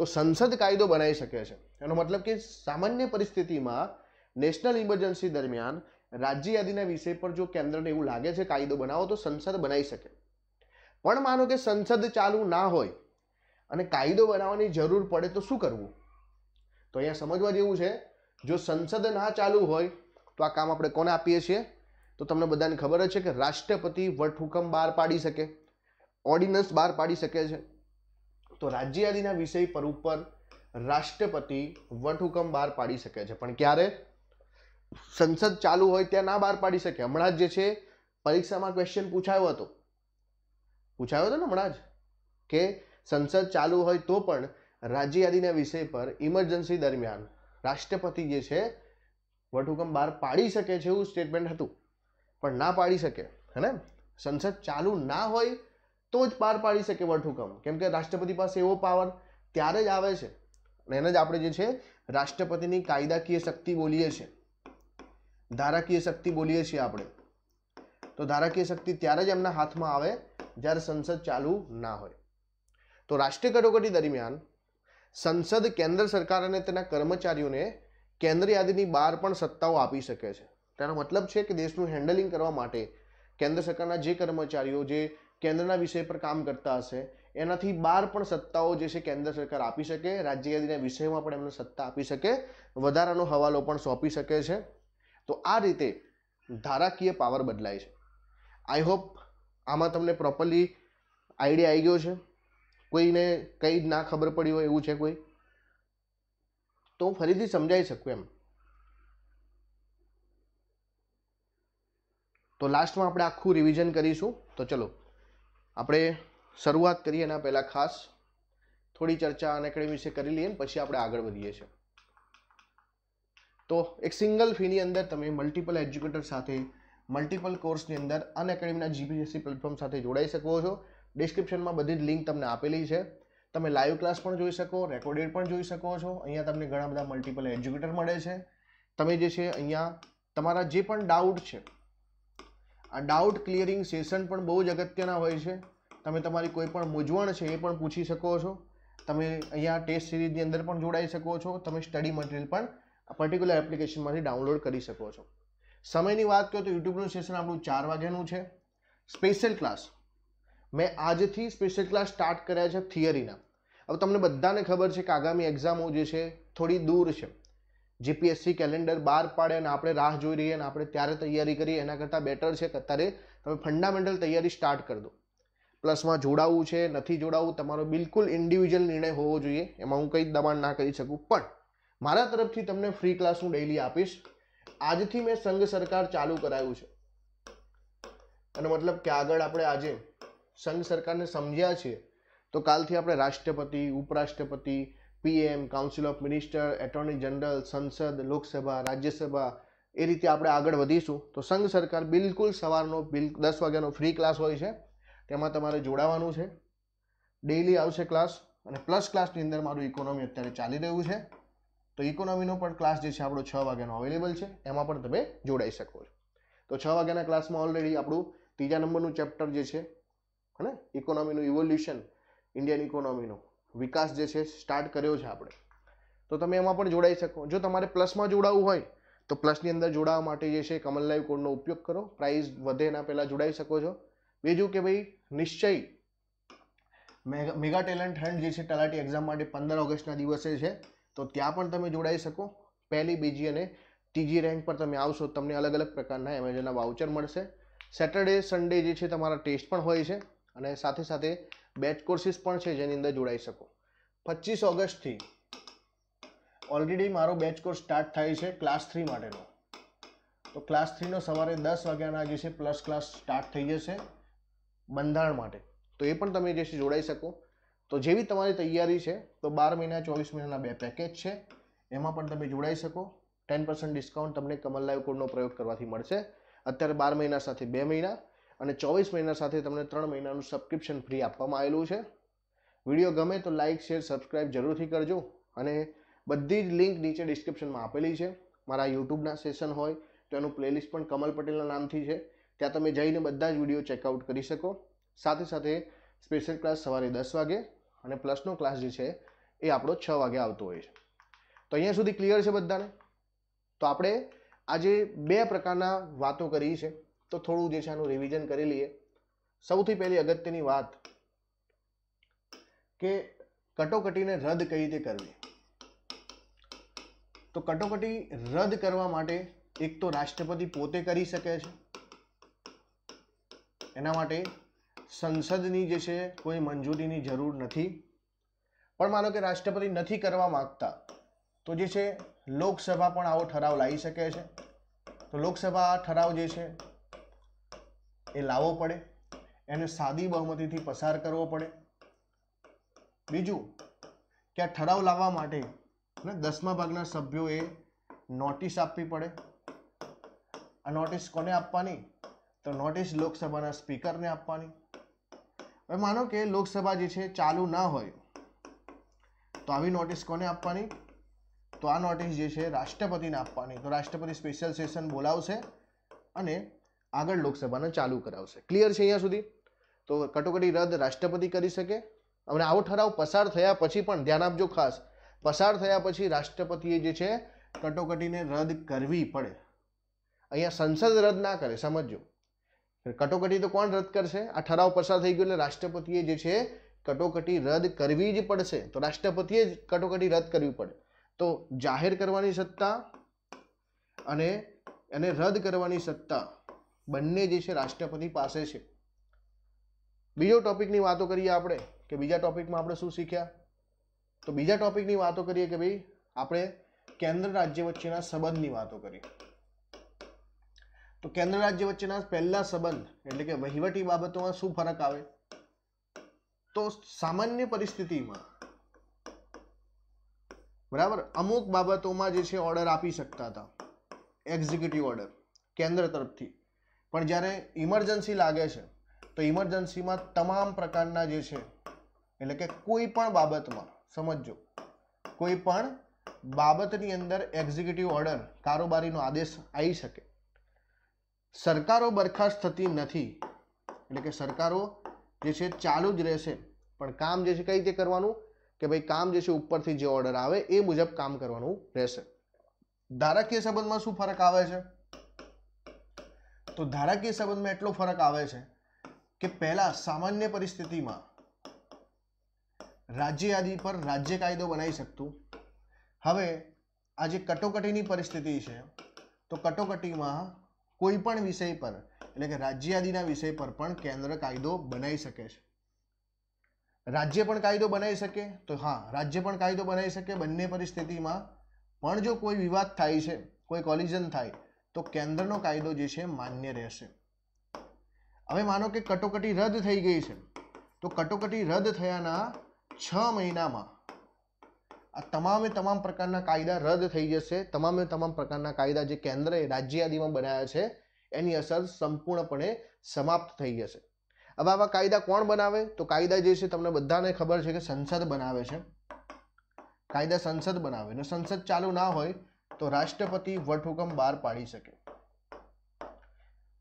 તો સંસદ કાયદો બનાવી શકે છે એનો મતલબ કે સામાન્ય પરિસ્થિતિમાં નેશનલ ઇમરજન્સી દરમિયાન રાજ્ય યાદીના વિષય પર જો કેન્દ્રને એવું લાગે છે કાયદો બનાવો તો સંસદ બનાવી શકે પણ માનો કે સંસદ ચાલુ ના હોય અને કાયદો બનાવવાની જરૂર પડે તો શું કરવું તો અહીંયા સમજવા જેવું છે જો સંસદ ના ચાલુ હોય તો આ કામ આપણે કોને આપીએ છીએ તો તમને બધાને ખબર જ છે કે રાષ્ટ્રપતિ વટહુકમ બહાર પાડી શકે ઓર્ડિનન્સ બહાર પાડી શકે છે તો રાજ્યયાદીના વિષય પર ઉપર રાષ્ટ્રપતિ વટહુકમ બહાર પાડી શકે છે પણ ક્યારે સંસદ ચાલુ હોય ત્યાં ના બહાર પાડી શકે હમણાં જ જે છે પરીક્ષામાં ક્વેશ્ચન પૂછાયો હતો પૂછાયો હતો ને હમણાં જ કે સંસદ ચાલુ હોય તો પણ રાજ્યયાદીના વિષય પર ઇમરજન્સી દરમિયાન રાષ્ટ્રપતિ જે છે વટહુકમ બહાર પાડી શકે છે એવું સ્ટેટમેન્ટ હતું પણ ના પાડી શકે હે સંસદ ચાલુ ના હોય તો જ બહાર પાડી શકે વટહુકમ કેમ કે રાષ્ટ્રપતિ પાસે એવો પાવર ત્યારે જ આવે છે અને એને જ આપણે જે છે રાષ્ટ્રપતિની કાયદાકીય શક્તિ બોલીએ છીએ ધારાકીય શક્તિ બોલીએ છીએ આપણે તો ધારાકીય શક્તિ ત્યારે જ એમના હાથમાં આવે જ્યારે સંસદ ચાલુ ના હોય તો રાષ્ટ્રીય કટોકટી દરમિયાન સંસદ કેન્દ્ર સરકાર અને તેના કર્મચારીઓને કેન્દ્ર યાદીની બહાર પણ સત્તાઓ આપી શકે છે તેનો મતલબ છે કે દેશનું હેન્ડલિંગ કરવા માટે કેન્દ્ર સરકારના જે કર્મચારીઓ જે કેન્દ્રના વિષય પર કામ કરતા હશે એનાથી બહાર પણ સત્તાઓ જે છે કેન્દ્ર સરકાર આપી શકે રાજ્ય યાદીના વિષયમાં પણ એમને સત્તા આપી શકે વધારાનો હવાલો પણ સોંપી શકે છે તો આ રીતે ધારાકીય પાવર બદલાય છે આઈ હોપ આમાં તમને પ્રોપરલી આઈડિયા આવી ગયો છે કોઈને કંઈ જ ના ખબર પડી હોય એવું છે કોઈ તો હું ફરીથી સમજાવી શકું એમ તો લાસ્ટમાં આપણે આખું રિવિઝન કરીશું તો ચલો આપણે શરૂઆત કરીએ એના પહેલાં ખાસ થોડી ચર્ચા અનેકડે વિશે કરી લઈએ પછી આપણે આગળ વધીએ છીએ તો એક સિંગલ ફીની અંદર તમે મલ્ટિપલ એજ્યુકેટર સાથે મલ્ટિપલ કોર્સની અંદર અન એકેડેમીના જીપીએસસી પ્લેટફોર્મ સાથે જોડાઈ શકો છો ડિસ્ક્રિપ્શનમાં બધી જ લિંક તમને આપેલી છે તમે લાઈવ ક્લાસ પણ જોઈ શકો રેકોર્ડેડ પણ જોઈ શકો છો અહીંયા તમને ઘણા બધા મલ્ટિપલ એજ્યુકેટર મળે છે તમે જે છે અહીંયા તમારા જે પણ ડાઉટ છે આ ડાઉટ ક્લિયરિંગ સેશન પણ બહુ જ અગત્યના હોય છે તમે તમારી કોઈ પણ મૂંઝવણ છે એ પણ પૂછી શકો છો તમે અહીંયા ટેસ્ટ સિરીઝની અંદર પણ જોડાઈ શકો છો તમે સ્ટડી મટીરિયલ પણ પર્ટિક્યુલર એપ્લિકેશનમાંથી ડાઉનલોડ કરી શકો છો સમયની વાત કરો તો યુટ્યુબનું સેશન આપણું ચાર વાગ્યાનું છે સ્પેશિયલ ક્લાસ મેં આજથી સ્પેશિયલ ક્લાસ સ્ટાર્ટ કર્યા છે થિયરીના હવે તમને બધાને ખબર છે કે આગામી એક્ઝામો જે છે થોડી દૂર છે જીપીએસસી કેલેન્ડર બહાર પાડે અને આપણે રાહ જોઈ રહીએ અને આપણે ત્યારે તૈયારી કરીએ એના કરતાં બેટર છે કે અત્યારે તમે ફંડામેન્ટલ તૈયારી સ્ટાર્ટ કરી દો પ્લસમાં જોડાવવું છે નથી જોડાવવું તમારો બિલકુલ ઇન્ડિવિજ્યુઅલ નિર્ણય હોવો જોઈએ એમાં હું કંઈ દબાણ ના કરી શકું પણ મારા તરફથી તમને ફ્રી ક્લાસ હું ડેઈલી આપીશ આજથી મેં સંઘ સરકાર ચાલુ કરાયું છે અને મતલબ કે આગળ આપણે આજે સંઘ સરકારને સમજ્યા છે તો કાલથી આપણે રાષ્ટ્રપતિ ઉપરાષ્ટ્રપતિ PM council of minister attorney general સંસદ લોકસભા રાજ્યસભા એ રીતે આપણે આગળ વધીશું તો સંઘ સરકાર બિલકુલ સવારનો બિલ દસ વાગ્યાનો ફ્રી ક્લાસ હોય છે તેમાં તમારે જોડાવાનું છે ડેઇલી આવશે ક્લાસ અને પ્લસ ક્લાસની અંદર મારું ઇકોનોમી અત્યારે ચાલી રહ્યું છે તો ઇકોનોમીનો પણ ક્લાસ જે છે આપણો છ વાગ્યાનો અવેલેબલ છે એમાં પણ તમે જોડાઈ શકો છો તો છ વાગ્યાના ક્લાસમાં ઓલરેડી આપણું ત્રીજા નંબરનું ચેપ્ટર જે છે હે ઇકોનોમીનું ઇવોલ્યુશન ઇન્ડિયન ઇકોનોમીનો વિકાસ જે છે સ્ટાર્ટ કર્યો છે આપણે તો તમે એમાં પણ જોડાઈ શકો જો તમારે પ્લસમાં જોડાવવું હોય તો પ્લસની અંદર જોડાવા માટે જે છે કમલ લાઈવ કોડનો ઉપયોગ કરો પ્રાઇઝ વધે એના પહેલાં જોડાઈ શકો છો બીજું કે ભાઈ નિશ્ચય મેગા ટેલેન્ટ હન્ટ જે છે તલાટી એક્ઝામ માટે પંદર ઓગસ્ટના દિવસે છે તો ત્યાં પણ તમે જોડાઈ શકો પહેલી બીજી અને ત્રીજી રેન્ક પર તમે આવશો તમને અલગ અલગ પ્રકારના એમેઝોનના વાઉચર મળશે સેટરડે સન્ડે જે છે તમારા ટેસ્ટ પણ હોય છે અને સાથે સાથે બેચ કોર્સીસ પણ છે જેની અંદર જોડાઈ શકો પચીસ ઓગસ્ટથી ઓલરેડી મારો બેચ કોર્સ સ્ટાર્ટ થાય છે ક્લાસ થ્રી માટેનો તો ક્લાસ થ્રીનો સવારે દસ વાગ્યાના જે છે પ્લસ ક્લાસ સ્ટાર્ટ થઈ જશે બંધારણ માટે તો એ પણ તમે જે છે જોડાઈ શકો તો જેવી તમારી તૈયારી છે તો બાર મહિના ચોવીસ મહિનાના બે પેકેજ છે એમાં પણ તમે જોડાઈ શકો ટેન પર્સન્ટ ડિસ્કાઉન્ટ તમને કમલ લાઈવ કોડનો પ્રયોગ કરવાથી મળશે અત્યારે બાર મહિના સાથે બે મહિના અને ચોવીસ મહિના સાથે તમને ત્રણ મહિનાનું સબસ્ક્રિપ્શન ફ્રી આપવામાં આવેલું છે વિડીયો ગમે તો લાઇક શેર સબસ્ક્રાઇબ જરૂરથી કરજો અને બધી જ લિંક નીચે ડિસ્ક્રિપ્શનમાં આપેલી છે મારા યુટ્યુબના સેશન હોય તો એનું પ્લેલિસ્ટ પણ કમલ પટેલના નામથી છે ત્યાં તમે જઈને બધા જ વિડીયો ચેકઆઉટ કરી શકો સાથે સાથે સ્પેશિયલ ક્લાસ સવારે દસ વાગે અને પ્લસનો ક્લાસ જે છે એ આપણો છ વાગે આવતો હોય છે તો અહીંયા સુધી ક્લિયર છે બધાને તો આપણે આજે બે પ્રકારના વાતો કરી છે તો થોડું જે છે આનું રિવિઝન કરી લઈએ સૌથી પહેલી અગત્યની વાત કે કટોકટીને રદ કઈ રીતે કરવી તો કટોકટી રદ કરવા માટે એક તો રાષ્ટ્રપતિ પોતે કરી શકે છે એના માટે સંસદની જે છે કોઈ મંજૂરીની જરૂર નથી પણ માનો કે રાષ્ટ્રપતિ નથી કરવા માંગતા તો જે છે લોકસભા પણ આવો ઠરાવ લાવી શકે છે તો લોકસભા ઠરાવ જે છે એ લાવવો પડે એને સાદી બહુમતીથી પસાર કરવો પડે બીજું કે આ ઠરાવ લાવવા માટે ને દસમા ભાગના સભ્યોએ નોટિસ આપવી પડે આ નોટિસ કોને આપવાની તો નોટિસ લોકસભાના સ્પીકરને આપવાની હવે માનો કે લોકસભા જે છે ચાલુ ના હોય તો આવી નોટિસ કોને આપવાની તો આ નોટિસ જે છે રાષ્ટ્રપતિને આપવાની તો રાષ્ટ્રપતિ સ્પેશિયલ સેશન બોલાવશે અને આગળ લોકસભાને ચાલુ કરાવશે ક્લિયર છે અહીંયા સુધી તો કટોકટી રદ રાષ્ટ્રપતિ કરી શકે અને આવો ઠરાવ પસાર થયા પછી પણ ધ્યાન આપજો ખાસ પસાર થયા પછી રાષ્ટ્રપતિએ જે છે કટોકટીને રદ કરવી પડે અહીંયા સંસદ રદ ના કરે સમજો કટોકટી તો કોણ રદ કરશે આ ઠરાવ પસાર થઈ ગયો એટલે રાષ્ટ્રપતિએ જે છે કટોકટી રદ કરવી જ પડશે તો રાષ્ટ્રપતિએ જ કટોકટી રદ કરવી પડે તો જાહેર કરવાની સત્તા અને એને રદ કરવાની સત્તા બંને જે છે રાષ્ટ્રપતિ પાસે છે બીજો ટોપિકની વાતો કરીએ આપણે કે બીજા ટોપિકમાં આપણે શું શીખ્યા તો બીજા ટોપિકની વાતો કરીએ કે ભાઈ આપણે કેન્દ્ર રાજ્ય વચ્ચેના સંબંધની વાતો કરીએ તો કેન્દ્ર રાજ્ય વચ્ચેના પહેલા સંબંધ એટલે કે વહીવટી બાબતોમાં શું ફરક આવે તો સામાન્ય પરિસ્થિતિમાં બરાબર અમુક બાબતોમાં જે છે ઓર્ડર આપી શકતા હતા એક્ઝિક્યુટિવ ઓર્ડર કેન્દ્ર તરફથી પણ જ્યારે ઇમરજન્સી લાગે છે તો ઇમરજન્સીમાં તમામ પ્રકારના જે છે એટલે કે કોઈ પણ બાબતમાં સમજો કોઈ પણ બાબતની અંદર એક્ઝિક્યુટિવ ઓર્ડર કારોબારીનો આદેશ આવી શકે સરકારો બરખાસ્ત થતી નથી એટલે કે સરકારો જે છે ચાલુ જ રહેશે પણ કામ જે છે કઈ રીતે કરવાનું કે ભાઈ કામ જે છે ઉપરથી જે ઓર્ડર આવે એ મુજબ કામ કરવાનું રહેશે ધારકીય સંબંધમાં શું ફરક આવે છે તો ધારાકીય સંબંધમાં એટલો ફરક આવે છે કે પહેલાં સામાન્ય પરિસ્થિતિમાં રાજ્ય પર રાજ્ય કાયદો બનાવી શકતું હવે આ જે કટોકટીની પરિસ્થિતિ છે તો કટોકટીમાં કોઈ પણ વિષય પર એટલે કે રાજ્ય યાદીના વિષય પર પણ કેન્દ્ર કાયદો બનાવી શકે છે રાજ્ય પણ કાયદો બનાવી શકે તો હા રાજ્ય પણ કાયદો બનાવી શકે બંને પરિસ્થિતિમાં પણ જો કોઈ વિવાદ થાય છે કોઈ કોલિઝન થાય તો કેન્દ્રનો કાયદો જે છે માન્ય રહેશે હવે માનો કે કટોકટી રદ થઈ ગઈ છે તો કટોકટી રદ થયાના છ મહિનામાં આ તમામે તમામ પ્રકારના કાયદા રદ થઈ જશે તમામે તમામ પ્રકારના કાયદા જે કેન્દ્રએ રાજ્યયાદીમાં બનાવ્યા છે એની અસર સંપૂર્ણપણે સમાપ્ત થઈ જશે હવે આવા કાયદા કોણ બનાવે તો કાયદા જે છે તમને બધાને ખબર છે કે સંસદ બનાવે છે કાયદા સંસદ બનાવે ને સંસદ ચાલુ ના હોય તો રાષ્ટ્રપતિ વટહુકમ બહાર પાડી શકે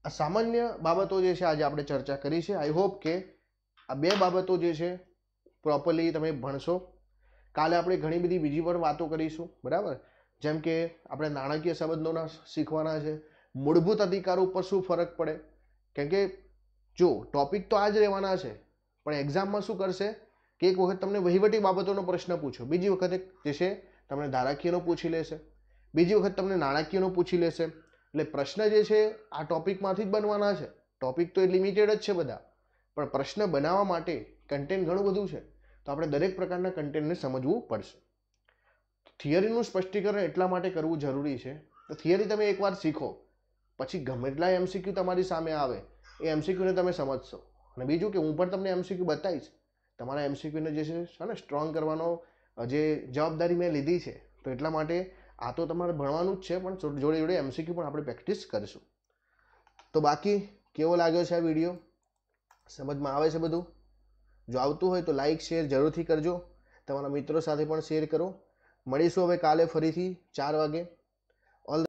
આ સામાન્ય બાબતો જે છે આજે આપણે ચર્ચા કરી છે આઈ હોપ કે આ બે બાબતો જે છે પ્રોપરલી તમે ભણશો કાલે આપણે ઘણી બધી બીજી પણ વાતો કરીશું બરાબર જેમ કે આપણે નાણાકીય સંબંધોના શીખવાના છે મૂળભૂત અધિકારો ઉપર શું ફરક પડે કેમ કે જો ટોપિક તો આ જ રહેવાના છે પણ એક્ઝામમાં શું કરશે કે એક વખત તમને વહીવટી બાબતોનો પ્રશ્ન પૂછો બીજી વખતે જે છે તમને ધારાકીયનો પૂછી લેશે બીજી વખત તમને નાણાકીયનું પૂછી લેશે એટલે પ્રશ્ન જે છે આ ટોપિકમાંથી જ બનવાના છે ટોપિક તો એ લિમિટેડ જ છે બધા પણ પ્રશ્ન બનાવવા માટે કન્ટેન્ટ ઘણું બધું છે તો આપણે દરેક પ્રકારના કન્ટેન્ટને સમજવું પડશે થિયરીનું સ્પષ્ટીકરણ એટલા માટે કરવું જરૂરી છે તો થિયરી તમે એકવાર શીખો પછી ગમે એટલા એમસીક્યુ તમારી સામે આવે એ એમસીક્યુને તમે સમજશો અને બીજું કે હું પણ તમને એમસીક્યુ બતાવીશ તમારા એમસીક્યુને જે છે ને સ્ટ્રોંગ કરવાનો જે જવાબદારી મેં લીધી છે તો એટલા માટે આ તો તમારે ભણવાનું જ છે પણ જોડે જોડે એમસીક્યુ પણ આપણે પ્રેક્ટિસ કરીશું તો બાકી કેવો લાગ્યો છે આ વિડીયો સમજમાં આવે છે બધું જો આવતું હોય તો લાઈક શેર જરૂરથી કરજો તમારા મિત્રો સાથે પણ શેર કરો મળીશું હવે કાલે ફરીથી ચાર વાગે